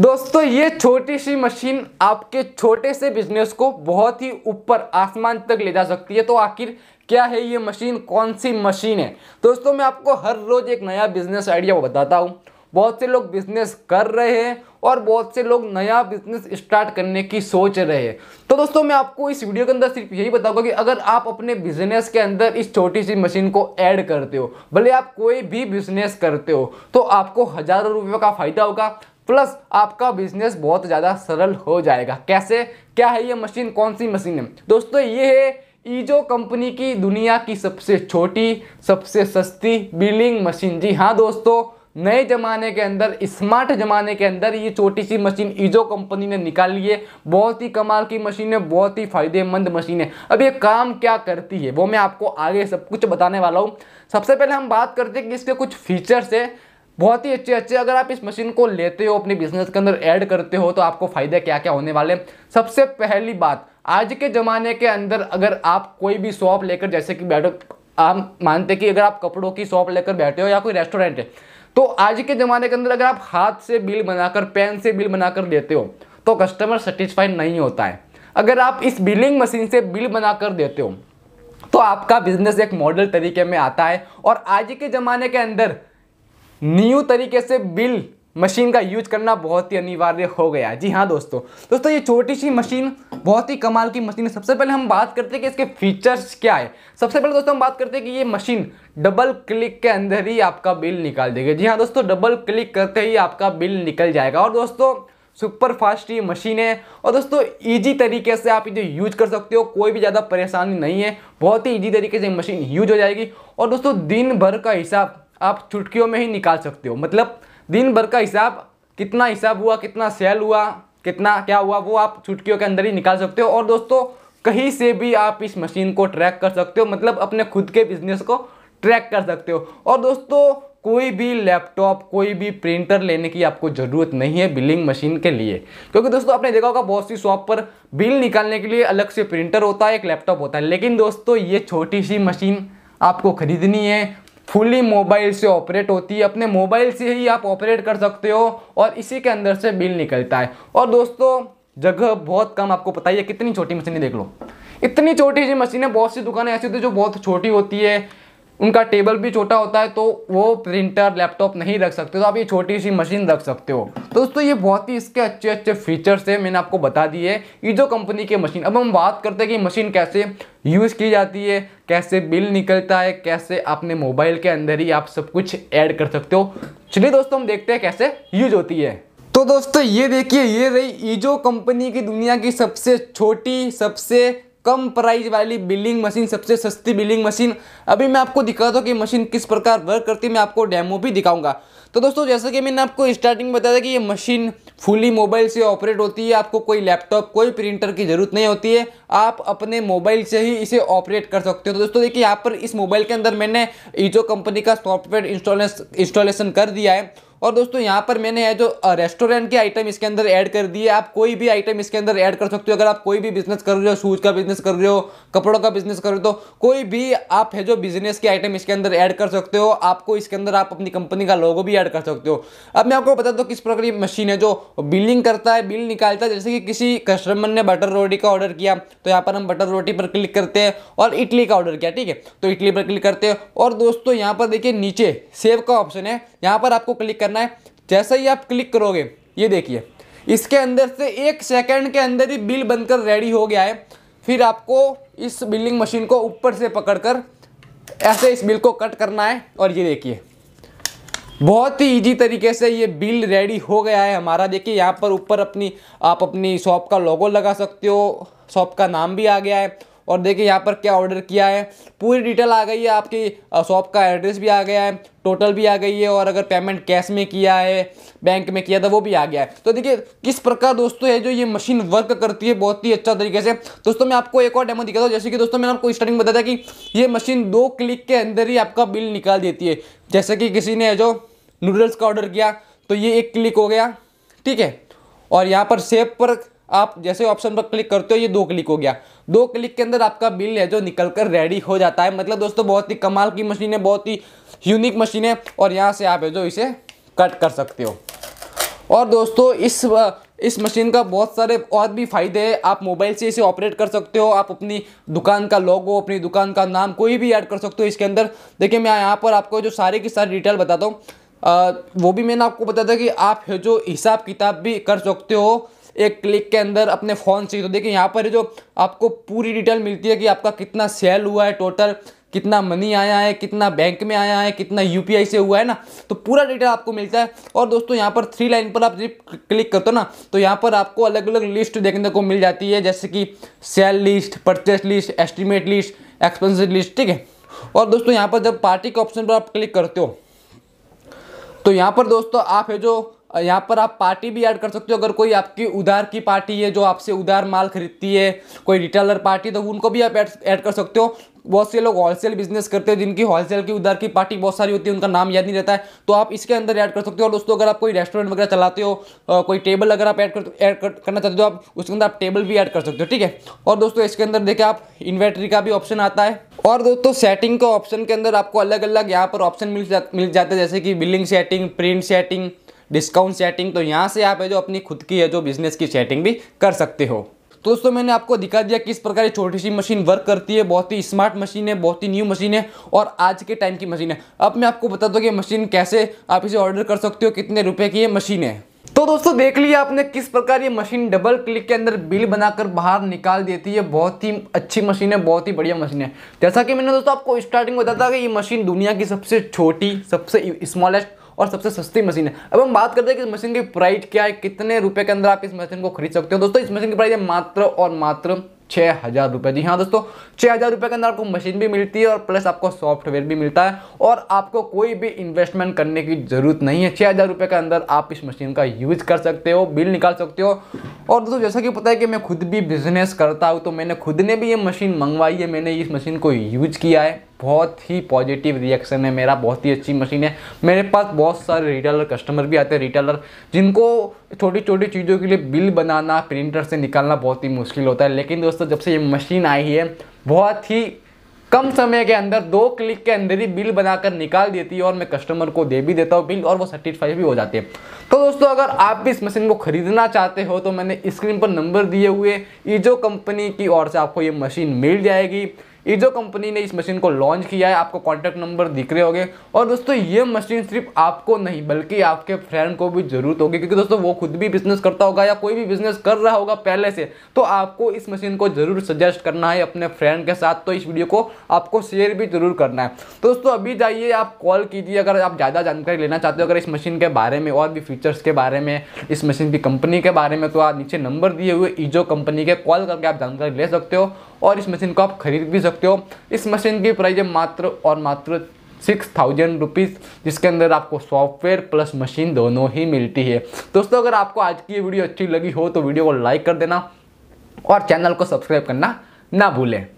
दोस्तों ये छोटी सी मशीन आपके छोटे से बिजनेस को बहुत ही ऊपर आसमान तक ले जा सकती है तो आखिर क्या है ये मशीन कौन सी मशीन है दोस्तों मैं आपको हर रोज़ एक नया बिजनेस आइडिया बताता हूँ बहुत से लोग बिजनेस कर रहे हैं और बहुत से लोग नया बिजनेस स्टार्ट करने की सोच रहे हैं तो दोस्तों मैं आपको इस वीडियो के अंदर सिर्फ यही बताऊंगा कि अगर आप अपने बिजनेस के अंदर इस छोटी सी मशीन को ऐड करते हो भले आप कोई भी बिजनेस करते हो तो आपको हज़ारों रुपये का फ़ायदा होगा प्लस आपका बिजनेस बहुत ज़्यादा सरल हो जाएगा कैसे क्या है ये मशीन कौन सी मशीन है दोस्तों ये है ईजो कंपनी की दुनिया की सबसे छोटी सबसे सस्ती बिलिंग मशीन जी हाँ दोस्तों नए ज़माने के अंदर स्मार्ट ज़माने के अंदर ये छोटी सी मशीन ईजो कंपनी ने निकाली है बहुत ही कमाल की मशीन है बहुत ही फायदेमंद मशीन है अब ये काम क्या करती है वो मैं आपको आगे सब कुछ बताने वाला हूँ सबसे पहले हम बात करते हैं कि इसके कुछ फीचर्स है बहुत ही अच्छे अच्छे अगर आप इस मशीन को लेते हो अपने बिजनेस के अंदर ऐड करते हो तो आपको फ़ायदे क्या क्या होने वाले सबसे पहली बात आज के ज़माने के अंदर अगर आप कोई भी शॉप लेकर जैसे कि बैठो आप मानते कि अगर आप कपड़ों की शॉप लेकर बैठे हो या कोई रेस्टोरेंट है तो आज के ज़माने के अंदर अगर आप हाथ से बिल बनाकर पेन से बिल बनाकर देते हो तो कस्टमर सेटिस्फाइड नहीं होता है अगर आप इस बिलिंग मशीन से बिल बनाकर देते हो तो आपका बिजनेस एक मॉडल तरीके में आता है और आज के ज़माने के अंदर न्यू तरीके से बिल मशीन का यूज करना बहुत ही अनिवार्य हो गया जी हाँ दोस्तों दोस्तों ये छोटी सी मशीन बहुत ही कमाल की मशीन है सबसे पहले हम बात करते हैं कि इसके फीचर्स क्या है सबसे पहले दोस्तों हम बात करते हैं कि ये मशीन डबल क्लिक के अंदर ही आपका बिल निकाल देगी जी हाँ दोस्तों डबल क्लिक करते ही आपका बिल निकल जाएगा और दोस्तों सुपर फास्ट ये मशीन है और दोस्तों इजी तरीके से आप इसे यूज कर सकते हो कोई भी ज़्यादा परेशानी नहीं है बहुत ही ईजी तरीके से मशीन यूज हो जाएगी और दोस्तों दिन भर का हिसाब आप चुटकियों में ही निकाल सकते हो मतलब दिन भर का हिसाब कितना हिसाब हुआ कितना सेल हुआ कितना क्या हुआ वो आप चुटकियों के अंदर ही निकाल सकते हो और दोस्तों कहीं से भी आप इस मशीन को ट्रैक कर सकते हो मतलब अपने खुद के बिजनेस को ट्रैक कर सकते हो और दोस्तों कोई भी लैपटॉप कोई भी प्रिंटर लेने की आपको ज़रूरत नहीं है बिलिंग मशीन के लिए क्योंकि दोस्तों आपने देखा होगा बहुत सी शॉप पर बिल निकालने के लिए अलग से प्रिंटर होता है एक लैपटॉप होता है लेकिन दोस्तों ये छोटी सी मशीन आपको खरीदनी है फुली मोबाइल से ऑपरेट होती है अपने मोबाइल से ही आप ऑपरेट कर सकते हो और इसी के अंदर से बिल निकलता है और दोस्तों जगह बहुत कम आपको पता ही है कितनी छोटी मशीनें देख लो इतनी छोटी सी मशीनें बहुत सी दुकानें ऐसी होती है जो बहुत छोटी होती है उनका टेबल भी छोटा होता है तो वो प्रिंटर लैपटॉप नहीं रख सकते तो आप ये छोटी सी मशीन रख सकते हो तो दोस्तों ये बहुत ही इसके अच्छे अच्छे फीचर्स है मैंने आपको बता दिए ये जो कंपनी की मशीन अब हम बात करते हैं कि मशीन कैसे यूज़ की जाती है कैसे बिल निकलता है कैसे अपने मोबाइल के अंदर ही आप सब कुछ ऐड कर सकते हो चलिए दोस्तों हम देखते हैं कैसे यूज होती है तो दोस्तों ये देखिए ये रही ईजो कंपनी की दुनिया की सबसे छोटी सबसे कम प्राइस वाली बिलिंग मशीन सबसे सस्ती बिलिंग मशीन अभी मैं आपको दिखा दूँ कि मशीन किस प्रकार वर्क करती है मैं आपको डेमो भी दिखाऊंगा तो दोस्तों जैसा कि मैंने आपको स्टार्टिंग में बताया था कि ये मशीन फुली मोबाइल से ऑपरेट होती है आपको कोई लैपटॉप कोई प्रिंटर की ज़रूरत नहीं होती है आप अपने मोबाइल से ही इसे ऑपरेट कर सकते हो तो दोस्तों देखिए यहाँ पर इस मोबाइल के अंदर मैंने ईजो कंपनी का सॉफ्टवेयर इंस्टॉलेशन कर दिया है और दोस्तों यहाँ पर मैंने है जो रेस्टोरेंट के आइटम इसके अंदर ऐड कर दिए आप कोई भी आइटम इसके अंदर ऐड कर सकते हो अगर आप कोई भी बिजनेस कर रहे हो शूज़ का बिजनेस कर रहे हो कपड़ों का बिजनेस कर रहे हो तो कोई भी आप है जो बिजनेस के आइटम इसके अंदर ऐड कर सकते हो आपको इसके अंदर आप अपनी कंपनी का लोगो भी ऐड कर सकते हो अब मैं आपको बता दूँ किस प्रकार की मशीन है जो बिलिंग करता है बिल निकालता है जैसे कि किसी कस्टमर ने बटर रोटी का ऑर्डर किया तो यहाँ पर हम बटर रोटी पर क्लिक करते हैं और इडली का ऑर्डर किया ठीक है तो इडली पर क्लिक करते हैं और दोस्तों यहाँ पर देखिए नीचे सेव का ऑप्शन है यहाँ पर आपको क्लिक करना है जैसे ही आप क्लिक करोगे ये देखिए इसके अंदर से एक सेकेंड के अंदर ही बिल बनकर रेडी हो गया है फिर आपको इस बिलिंग मशीन को ऊपर से पकड़कर ऐसे इस बिल को कट करना है और ये देखिए बहुत ही इजी तरीके से ये बिल रेडी हो गया है हमारा देखिए यहाँ पर ऊपर अपनी आप अपनी शॉप का लोगो लगा सकते हो शॉप का नाम भी आ गया है और देखिए यहाँ पर क्या ऑर्डर किया है पूरी डिटेल आ गई है आपकी शॉप का एड्रेस भी आ गया है टोटल भी आ गई है और अगर पेमेंट कैश में किया है बैंक में किया था तो वो भी आ गया है तो देखिए किस प्रकार दोस्तों है जो ये मशीन वर्क करती है बहुत ही अच्छा तरीके से दोस्तों मैं आपको एक और डेमो दिखाता हूँ जैसे कि दोस्तों मैंने आपको स्टार्टिंग बताया कि ये मशीन दो क्लिक के अंदर ही आपका बिल निकाल देती है जैसे कि किसी ने जो नूडल्स का ऑर्डर किया तो ये एक क्लिक हो गया ठीक है और यहाँ पर सेब पर आप जैसे ऑप्शन पर क्लिक करते हो ये दो क्लिक हो गया दो क्लिक के अंदर आपका बिल है जो निकल कर रेडी हो जाता है मतलब दोस्तों बहुत ही कमाल की मशीन है बहुत ही यूनिक मशीन है और यहाँ से आप है जो इसे कट कर सकते हो और दोस्तों इस इस मशीन का बहुत सारे और भी फायदे हैं आप मोबाइल से इसे ऑपरेट कर सकते हो आप अपनी दुकान का लोगो अपनी दुकान का नाम कोई भी ऐड कर सकते हो इसके अंदर देखिए मैं यहाँ पर आपको जो सारे की सारी डिटेल बताता हूँ वो भी मैंने आपको बताया था कि आप जो हिसाब किताब भी कर सकते हो एक क्लिक के अंदर अपने फ़ोन से तो देखिए यहाँ पर जो आपको पूरी डिटेल मिलती है कि आपका कितना सेल हुआ है टोटल कितना मनी आया है कितना बैंक में आया है कितना यू से हुआ है ना तो पूरा डेटा आपको मिलता है और दोस्तों यहाँ पर थ्री लाइन पर आप जब क्लिक करते हो ना तो यहाँ पर आपको अलग अलग लिस्ट देखने को मिल जाती है जैसे कि sale list purchase list estimate list expensive list ठीक है और दोस्तों यहाँ पर जब पार्टी के ऑप्शन पर आप क्लिक करते हो तो यहाँ पर दोस्तों आप है जो यहाँ पर आप पार्टी भी ऐड कर सकते हो अगर कोई आपकी उधार की पार्टी है जो आपसे उधार माल खरीदती है कोई रिटेलर पार्टी तो उनको भी आप ऐड कर सकते हो बहुत से लोग होलसेल बिजनेस करते हैं जिनकी होलसेल की उधार की पार्टी बहुत सारी होती है उनका नाम याद नहीं रहता है तो आप इसके अंदर ऐड कर सकते हो और दोस्तों अगर आप कोई रेस्टोरेंट वगैरह चलाते हो कोई टेबल अगर आप ऐड कर ऐड कर, करना चाहते हो तो आप उसके अंदर आप टेबल भी ऐड कर सकते हो ठीक है और दोस्तों इसके अंदर देखें आप इन्वेटरी का भी ऑप्शन आता है और दोस्तों सेटिंग का ऑप्शन के अंदर आपको अलग अलग यहाँ पर ऑप्शन मिल जा, मिल जाते हैं जैसे कि billing setting print setting discount setting तो यहाँ से आप है जो अपनी खुद की है जो बिजनेस की सेटिंग भी कर सकते हो तो दोस्तों मैंने आपको दिखा दिया किस प्रकार ये छोटी सी मशीन वर्क करती है बहुत ही स्मार्ट मशीन है बहुत ही न्यू मशीन है और आज के टाइम की मशीन है अब मैं आपको बता दूँ कि मशीन कैसे आप इसे ऑर्डर कर सकते हो कितने रुपये की ये मशीन है तो दोस्तों देख लिया आपने किस प्रकार ये मशीन डबल क्लिक के अंदर बिल बनाकर बाहर निकाल देती है बहुत ही अच्छी मशीन है बहुत ही बढ़िया मशीन है जैसा कि मैंने दोस्तों आपको स्टार्टिंग में बताया था कि ये मशीन दुनिया की सबसे छोटी सबसे स्मॉलेस्ट और सबसे सस्ती मशीन है अब हम बात करते हैं कि इस मशीन की प्राइस क्या है कितने रुपए के अंदर आप इस मशीन को खरीद सकते हो दोस्तों इस मशीन की प्राइस है मात्र और मात्र छः हज़ार रुपये जी हाँ दोस्तों छः हज़ार रुपये के अंदर आपको मशीन भी मिलती है और प्लस आपको सॉफ्टवेयर भी मिलता है और आपको कोई भी इन्वेस्टमेंट करने की ज़रूरत नहीं है छः हज़ार रुपये के अंदर आप इस मशीन का यूज़ कर सकते हो बिल निकाल सकते हो और दोस्तों जैसा कि पता है कि मैं खुद भी बिज़नेस करता हूँ तो मैंने खुद ने भी ये मशीन मंगवाई है मैंने इस मशीन को यूज़ किया है बहुत ही पॉजिटिव रिएक्शन है मेरा बहुत ही अच्छी मशीन है मेरे पास बहुत सारे रिटेलर कस्टमर भी आते हैं रिटेलर जिनको छोटी छोटी चीज़ों के लिए बिल बनाना प्रिंटर से निकालना बहुत ही मुश्किल होता है लेकिन दोस्तों जब से ये मशीन आई है बहुत ही कम समय के अंदर दो क्लिक के अंदर ही बिल बनाकर निकाल देती है और मैं कस्टमर को दे भी देता हूँ बिल और वो सेटिस्फाई भी हो जाते हैं तो दोस्तों अगर आप भी इस मशीन को खरीदना चाहते हो तो मैंने स्क्रीन पर नंबर दिए हुए ईजो कंपनी की ओर से आपको ये मशीन मिल जाएगी ये जो कंपनी ने इस मशीन को लॉन्च किया है आपको कॉन्टैक्ट नंबर दिख रहे होंगे और दोस्तों ये मशीन सिर्फ आपको नहीं बल्कि आपके फ्रेंड को भी ज़रूरत होगी क्योंकि दोस्तों वो खुद भी बिजनेस करता होगा या कोई भी बिजनेस कर रहा होगा पहले से तो आपको इस मशीन को ज़रूर सजेस्ट करना है अपने फ्रेंड के साथ तो इस वीडियो को आपको शेयर भी ज़रूर करना है तो दोस्तों अभी जाइए आप कॉल कीजिए अगर आप ज़्यादा जानकारी लेना चाहते हो अगर इस मशीन के बारे में और भी फीचर्स के बारे में इस मशीन की कंपनी के बारे में तो आप नीचे नंबर दिए हुए ईजो कंपनी के कॉल करके आप जानकारी ले सकते हो और इस मशीन को आप खरीद भी सकते सकते हो इस मशीन की प्राइस है मात्र और मात्र सिक्स थाउजेंड रुपीज़ जिसके अंदर आपको सॉफ्टवेयर प्लस मशीन दोनों ही मिलती है दोस्तों अगर आपको आज की वीडियो अच्छी लगी हो तो वीडियो को लाइक कर देना और चैनल को सब्सक्राइब करना ना भूलें